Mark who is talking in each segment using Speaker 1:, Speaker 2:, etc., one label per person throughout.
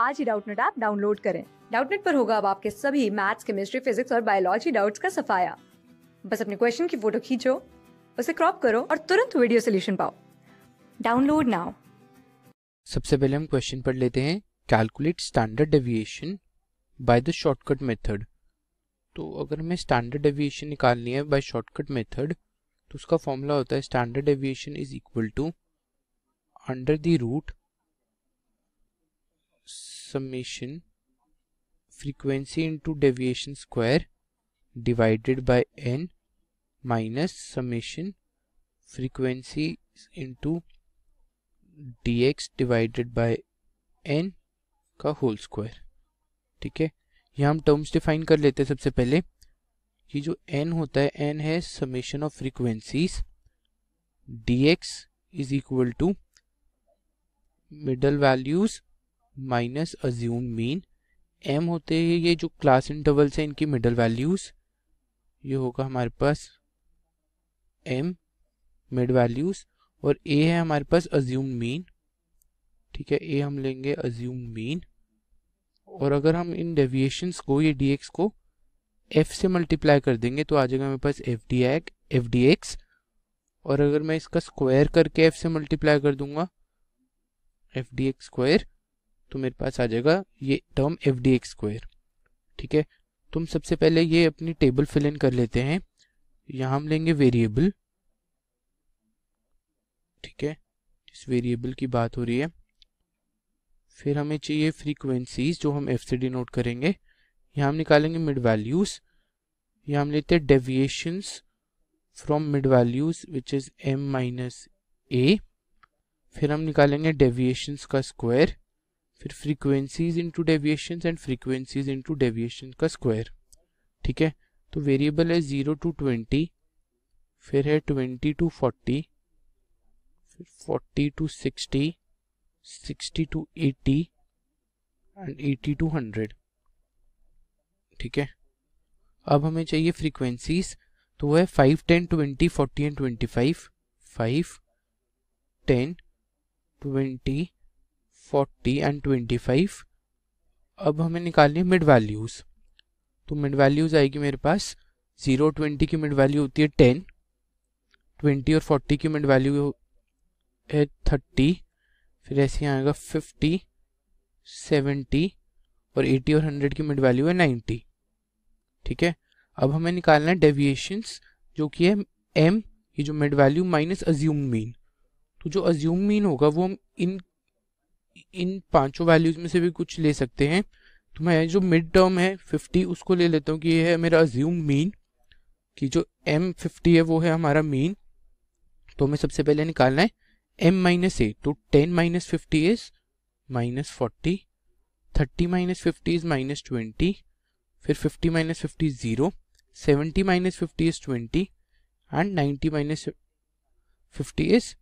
Speaker 1: आज ही Doubtnut app download करें डाउटनेट पर होगा अब आपके सभी मैथ्स केमिस्ट्री फिजिक्स और बायोलॉजी डाउट्स का सफाया बस अपने क्वेश्चन की फोटो खींचो उसे क्रॉप करो और तुरंत वीडियो सोल्यूशन पाओ डाउनलोड नाउ सबसे पहले हम क्वेश्चन पढ़ लेते हैं calculate standard deviation by the shortcut method तो अगर हमें स्टैंडर्ड डेविएशन निकालनी है बाय शॉर्टकट मेथड तो उसका फॉर्मूला होता है standard deviation is equal to under the root summation frequency into deviation square divided by n minus summation frequency into dx divided by n का होल स्क्वायर ठीक है यहाँ हम टर्म्स डिफाइन कर लेते हैं सबसे पहले ये जो n होता है n है summation of frequencies dx is equal to middle values minus assume mean M होते हैं ये जो क्लास इंटरवल्स हैं इनकी मिडल वैल्यूज़ ये होगा हमारे पास एम मिड वैल्यूज़ और ए है हमारे पास अज्यूम मीन ठीक है ए हम लेंगे अज्यूम मीन और अगर हम इन डेविएशंस को ये डी को एफ से मल्टीप्लाई कर देंगे तो आ जाएगा हमारे पास F D F D X और अगर मैं इसका स्क्वायर करके एफ से मल्टीप्लाई कर दूंगा एफ डी एक्स स्क्वायर तो मेरे पास आ जाएगा ये term F D X square ठीक है तुम सबसे पहले ये अपनी टेबल फिल इन कर लेते हैं यहाँ हम लेंगे वेरिएबल ठीक है जिस वेरिएबल की बात हो रही है फिर हमें चाहिए फ्रीक्वेंसीज जो हम एफ से डिनोट करेंगे यहाँ हम निकालेंगे मिड वैल्यूज़ यहाँ हम लेते हैं deviations from mid values which is M minus A फिर हम निकालेंगे डेविएशंस का स्क्वायर फिर frequencies into deviation and frequencies into deviation का स्क्वायर ठीक है तो वेरिएबल है ज़ीरो टू ट्वेंटी फिर है ट्वेंटी टू फोर्टी फिर forty to sixty sixty to eighty and eighty to hundred ठीक है अब हमें चाहिए फ्रीक्वेंसीज तो वह है five ten twenty forty and twenty five five ten twenty forty and twenty five अब हमें निकालनी है मिड वैल्यूज़ तो मिड वैल्यूज़ आएगी मेरे पास ज़ीरो ट्वेंटी की मिड वैल्यू होती है टेन ट्वेंटी और फोर्टी की मिड वैल्यू है थर्टी फिर ऐसे ही आएगा फिफ्टी सेवेंटी और एटी और हंड्रेड की मिड वैल्यू है नाइन्टी ठीक है अब हमें निकालना है डेविएशंस जो कि है एम ये जो mid value minus assume mean तो जो अज्यूम मीन होगा वो हम इन इन पांचों वैल्यूज में से भी कुछ ले सकते हैं तो मैं जो मिड टर्म है 50 उसको ले लेता हूँ कि ये है मेरा अज्यूम मीन कि जो एम फिफ्टी है वो है हमारा मीन तो हमें सबसे पहले निकालना है एम माइनस ए तो ten minus fifty is minus forty thirty minus fifty is minus twenty फिर fifty minus fifty zero seventy minus fifty is twenty and ninety minus fifty is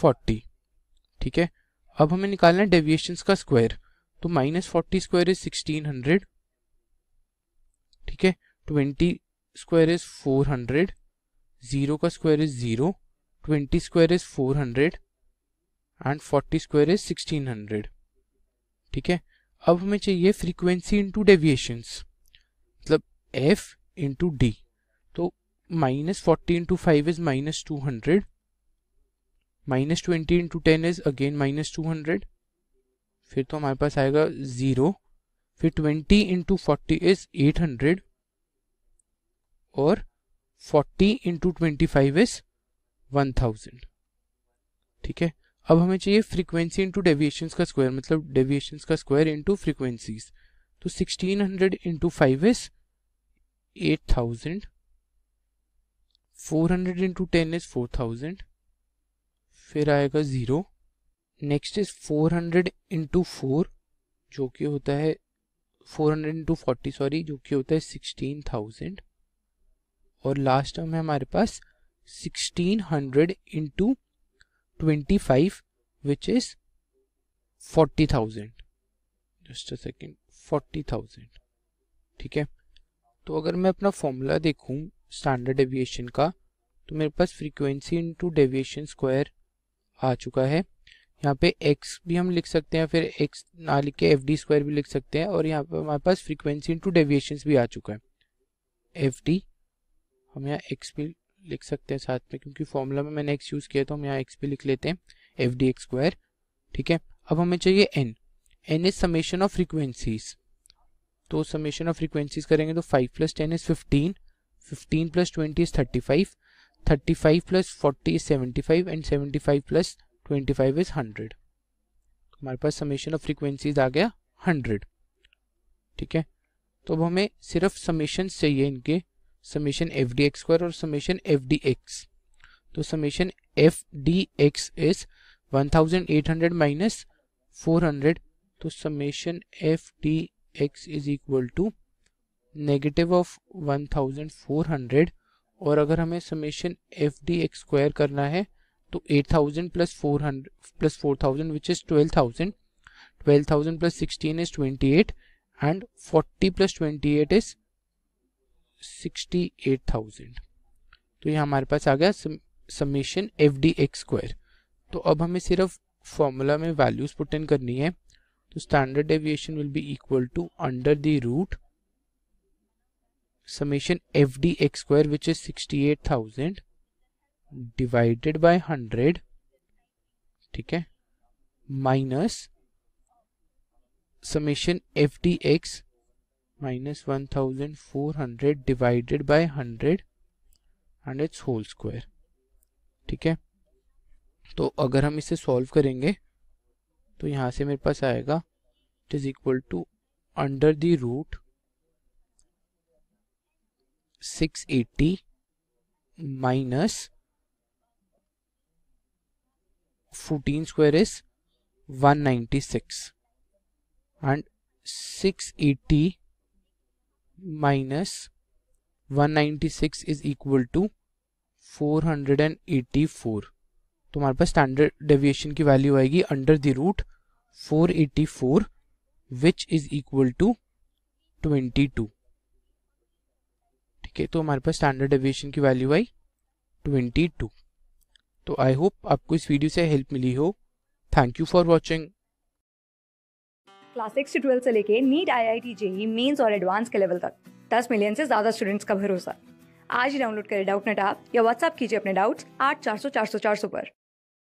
Speaker 1: forty ठीक है अब हमें निकालना है डेविएशन का square तो minus forty square is sixteen hundred ठीक है twenty square is four hundred zero का square is zero twenty square is four hundred and forty square is sixteen hundred ठीक है अब हमें चाहिए फ्रीक्वेंसी इंटू डेविएशंस मतलब एफ इंटू डी तो minus forty into five is minus two hundred minus twenty into ten is again minus two hundred फिर तो हमारे पास आएगा ज़ीरो फिर twenty into forty is eight hundred और forty into twenty five is one thousand ठीक है अब हमें चाहिए फ्रीक्वेंसी इंटू डेविएशन का स्क्वायर मतलब डेविएशंस का स्क्वायर इंटू फ्रीक्वेंसीज तो sixteen hundred into five is eight thousand four hundred into ten is four thousand फिर आएगा zero next is four hundred into four जो कि होता है four hundred into forty sorry जो कि होता है सिक्सटीन थाउजेंड और लास्ट टर्म है हमारे पास sixteen hundred into twenty five which is forty thousand just a second forty thousand ठीक है तो अगर मैं अपना फॉर्मूला देखूँ स्टैंडर्ड डेविएशन का तो मेरे पास फ्रीक्वेंसी इंटू डेविएशन स्क्वायर आ चुका है यहाँ पे x भी हम लिख सकते हैं फिर x ना लिख के एफ डी स्क्वायर भी लिख सकते हैं और यहाँ पे हमारे पास फ्रीक्वेंसी इनटू डेविएशन भी आ चुका है एफ डी हम यहाँ x भी लिख सकते हैं साथ में क्योंकि फॉर्मूला में मैंने x यूज़ किया तो हम यहाँ x भी लिख लेते हैं एफ डी एक्स स्क्वायर ठीक है अब हमें चाहिए n n इज समेशन ऑफ फ्रीक्वेंसीज तो समेशन ऑफ फ्रीक्वेंसीज करेंगे तो five plus ten is fifteen fifteen plus twenty is thirty five thirty five plus forty is seventy five and seventy five plus twenty five is hundred हमारे पास summation of frequencies आ गया hundred ठीक है तो अब हमें सिर्फ समेशन चाहिए इनके summation F D X square और समेशन एफ डी एक्स तो summation F D X is one thousand eight hundred minus four hundred तो summation F D X is equal to negative of one thousand four hundred और अगर हमें summation F D X square करना है तो eight thousand plus four hundred plus four thousand which is twelve thousand twelve thousand plus sixteen is twenty eight and forty plus twenty eight is sixty eight thousand तो ये हमारे पास आ गया summation F D X square तो अब हमें सिर्फ फॉर्मूला में वैल्यूज पुट इन करनी है तो standard deviation will be equal to under the root summation FDX square which is 68,000 divided by 100 ठीक है minus summation FDX minus 1400 divided by 100 and its whole square ठीक है तो अगर हम इसे सॉल्व करेंगे तो यहाँ से मेरे पास आएगा it is equal to under the root 680 minus 14 square is 196 and 680 minus 196 is equal to 484 तो हमारे पास स्टैंडर्ड डेविएशन की वैल्यू आएगी under the root 484 which is equal to 22 ठीक है तो हमारे पास स्टैंडर्ड एविएशन की वैल्यू आई ट्वेंटी टू तो आई होप आपको इस वीडियो से हेल्प मिली हो thank you for watching class six twelfth से लेके NEET I I T JEE mains और एडवांस के लेवल तक दस मिलियन से ज्यादा स्टूडेंट्स का भरोसा आज ही डाउनलोड करें डाउट नेट आप या व्हाट्सअप कीजिए अपने डाउट्स आठ चार सौ चार सौ चार सौ पर